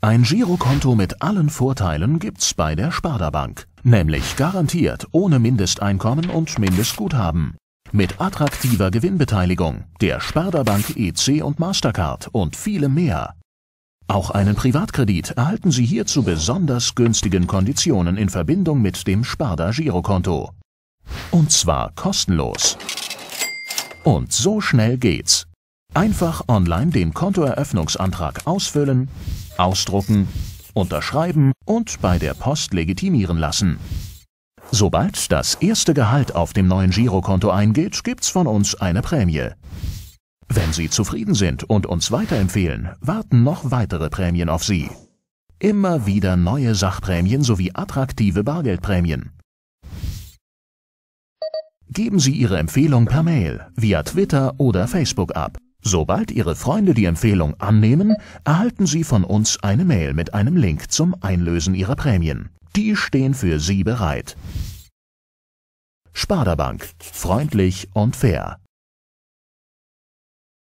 Ein Girokonto mit allen Vorteilen gibt's bei der Sparda Bank, nämlich garantiert ohne Mindesteinkommen und Mindestguthaben. Mit attraktiver Gewinnbeteiligung, der Sparda Bank EC und Mastercard und vielem mehr. Auch einen Privatkredit erhalten Sie hier zu besonders günstigen Konditionen in Verbindung mit dem Sparda Girokonto. Und zwar kostenlos. Und so schnell geht's. Einfach online den Kontoeröffnungsantrag ausfüllen, ausdrucken, unterschreiben und bei der Post legitimieren lassen. Sobald das erste Gehalt auf dem neuen Girokonto eingeht, gibt's von uns eine Prämie. Wenn Sie zufrieden sind und uns weiterempfehlen, warten noch weitere Prämien auf Sie. Immer wieder neue Sachprämien sowie attraktive Bargeldprämien. Geben Sie Ihre Empfehlung per Mail, via Twitter oder Facebook ab. Sobald Ihre Freunde die Empfehlung annehmen, erhalten Sie von uns eine Mail mit einem Link zum Einlösen Ihrer Prämien. Die stehen für Sie bereit. Sparda Bank. Freundlich und fair.